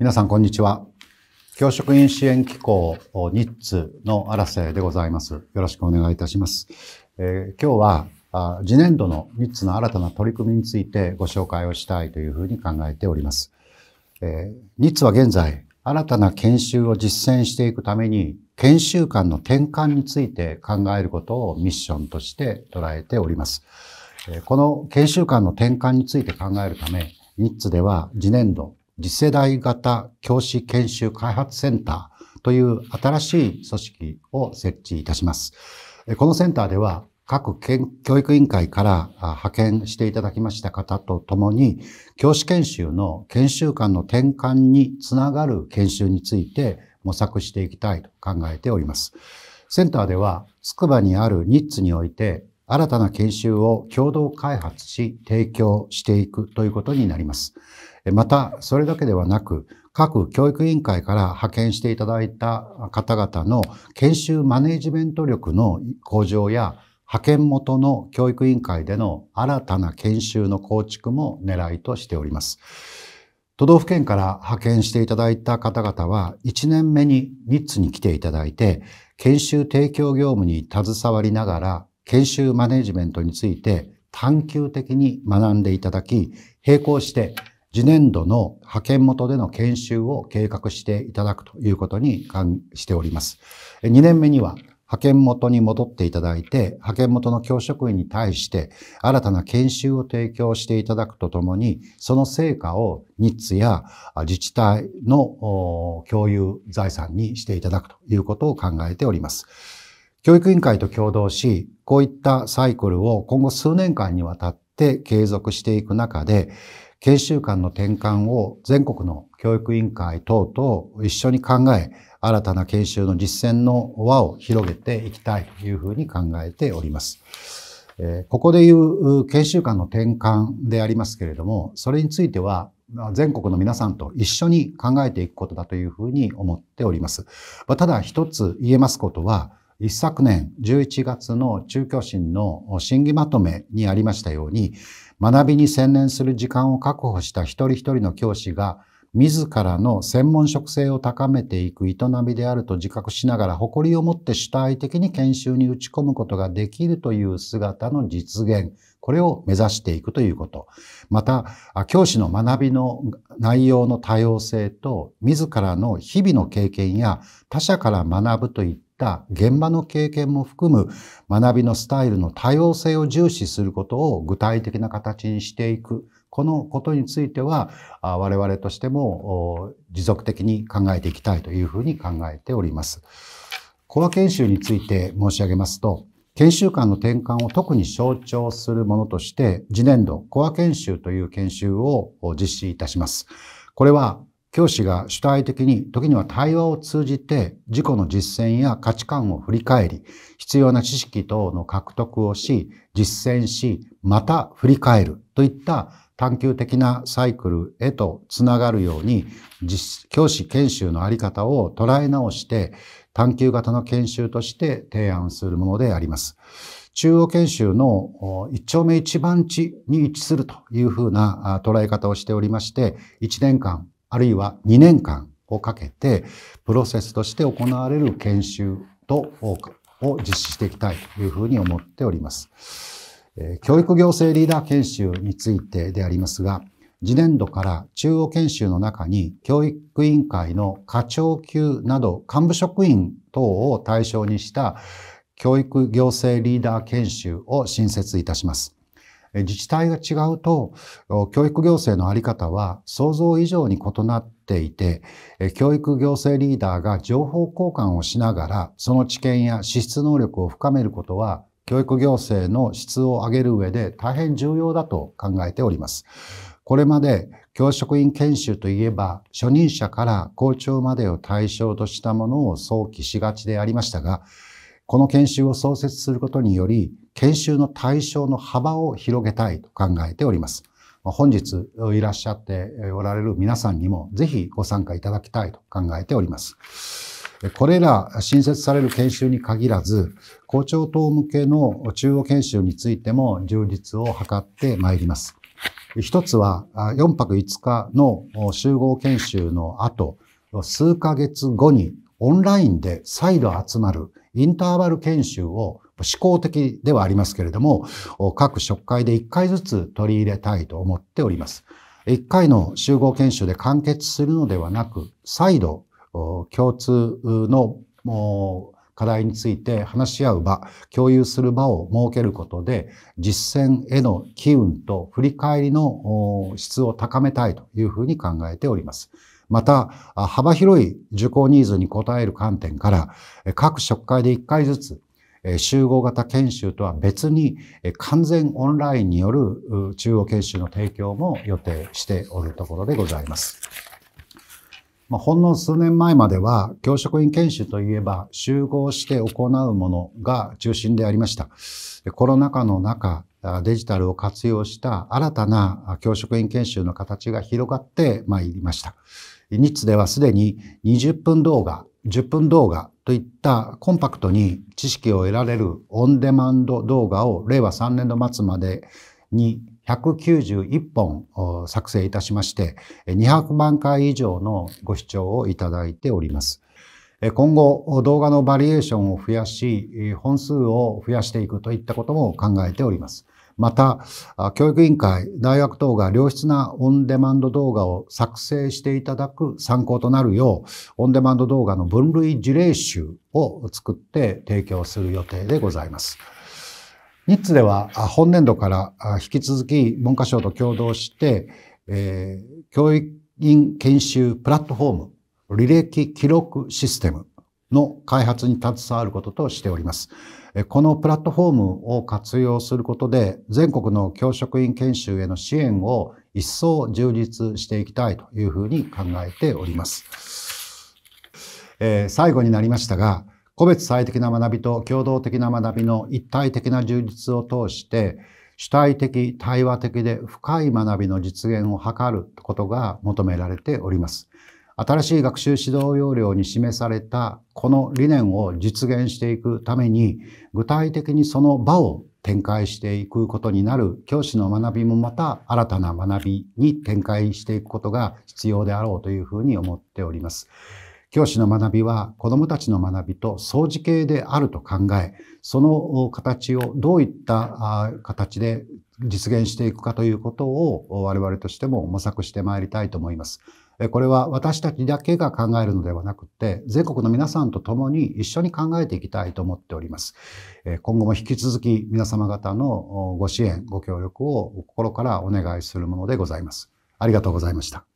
皆さん、こんにちは。教職員支援機構、ニッツの荒瀬でございます。よろしくお願いいたします。えー、今日は、次年度のニッツの新たな取り組みについてご紹介をしたいというふうに考えております。えー、ニッツは現在、新たな研修を実践していくために、研修間の転換について考えることをミッションとして捉えております。この研修間の転換について考えるため、ニッツでは次年度次世代型教師研修開発センターという新しい組織を設置いたします。このセンターでは各教育委員会から派遣していただきました方と共に、教師研修の研修官の転換につながる研修について模索していきたいと考えております。センターでは、つくばにあるニッツにおいて、新たな研修を共同開発し提供していくということになります。また、それだけではなく、各教育委員会から派遣していただいた方々の研修マネジメント力の向上や、派遣元の教育委員会での新たな研修の構築も狙いとしております。都道府県から派遣していただいた方々は、1年目に3つに来ていただいて、研修提供業務に携わりながら、研修マネジメントについて探求的に学んでいただき、並行して次年度の派遣元での研修を計画していただくということにしております。2年目には派遣元に戻っていただいて、派遣元の教職員に対して新たな研修を提供していただくとともに、その成果をニッツや自治体の共有財産にしていただくということを考えております。教育委員会と共同し、こういったサイクルを今後数年間にわたって継続していく中で、研修官の転換を全国の教育委員会等と一緒に考え、新たな研修の実践の輪を広げていきたいというふうに考えております。えここでいう研修官の転換でありますけれども、それについては全国の皆さんと一緒に考えていくことだというふうに思っております。まただ一つ言えますことは、一昨年11月の中教審の審議まとめにありましたように、学びに専念する時間を確保した一人一人の教師が、自らの専門職性を高めていく営みであると自覚しながら誇りを持って主体的に研修に打ち込むことができるという姿の実現、これを目指していくということ。また、教師の学びの内容の多様性と、自らの日々の経験や他者から学ぶといったた現場の経験も含む学びのスタイルの多様性を重視することを具体的な形にしていく。このことについては、我々としても持続的に考えていきたいというふうに考えております。コア研修について申し上げますと、研修間の転換を特に象徴するものとして、次年度コア研修という研修を実施いたします。これは教師が主体的に、時には対話を通じて、自己の実践や価値観を振り返り、必要な知識等の獲得をし、実践し、また振り返るといった探求的なサイクルへとつながるように、教師研修のあり方を捉え直して、探求型の研修として提案するものであります。中央研修の一丁目一番地に位置するというふうな捉え方をしておりまして、一年間あるいは2年間をかけて、プロセスとして行われる研修とを実施していきたいというふうに思っております。教育行政リーダー研修についてでありますが、次年度から中央研修の中に教育委員会の課長級など幹部職員等を対象にした教育行政リーダー研修を新設いたします。自治体が違うと、教育行政のあり方は想像以上に異なっていて、教育行政リーダーが情報交換をしながら、その知見や資質能力を深めることは、教育行政の質を上げる上で大変重要だと考えております。これまで教職員研修といえば初任者から校長までを対象としたものを想起しがちでありましたが、この研修を創設することにより、研修の対象の幅を広げたいと考えております。本日いらっしゃっておられる皆さんにもぜひご参加いただきたいと考えております。これら新設される研修に限らず、校長等向けの中央研修についても充実を図ってまいります。一つは4泊5日の集合研修の後、数ヶ月後にオンラインで再度集まるインターバル研修を思考的ではありますけれども、各職会で1回ずつ取り入れたいと思っております。1回の集合研修で完結するのではなく、再度共通の課題について話し合う場、共有する場を設けることで、実践への機運と振り返りの質を高めたいというふうに考えております。また、幅広い受講ニーズに応える観点から、各職会で1回ずつ、集合型研修とは別に完全オンラインによる中央研修の提供も予定しておるところでございます。まほんの数年前までは、教職員研修といえば、集合して行うものが中心でありました。コロナ禍の中、デジタルを活用した新たな教職員研修の形が広がってまいりました。ニッツではすでに20分動画、10分動画といったコンパクトに知識を得られるオンデマンド動画を令和3年度末までに191本作成いたしまして、200万回以上のご視聴をいただいております。今後、動画のバリエーションを増やし、本数を増やしていくといったことも考えております。また、教育委員会、大学等が良質なオンデマンド動画を作成していただく参考となるよう、オンデマンド動画の分類事例集を作って提供する予定でございます。ニッツでは、本年度から引き続き文科省と共同して、えー、教育員研修プラットフォーム、履歴記録システム、の開発に携わることとしております。このプラットフォームを活用することで、全国の教職員研修への支援を一層充実していきたいというふうに考えております。えー、最後になりましたが、個別最適な学びと共同的な学びの一体的な充実を通して、主体的、対話的で深い学びの実現を図ることが求められております。新しい学習指導要領に示されたこの理念を実現していくために、具体的にその場を展開していくことになる教師の学びもまた新たな学びに展開していくことが必要であろうというふうに思っております。教師の学びは子どもたちの学びと相似形であると考え、その形をどういった形で実現していくかということを我々としても模索してまいりたいと思います。これは私たちだけが考えるのではなくて、全国の皆さんと共に一緒に考えていきたいと思っております。今後も引き続き皆様方のご支援、ご協力を心からお願いするものでございます。ありがとうございました。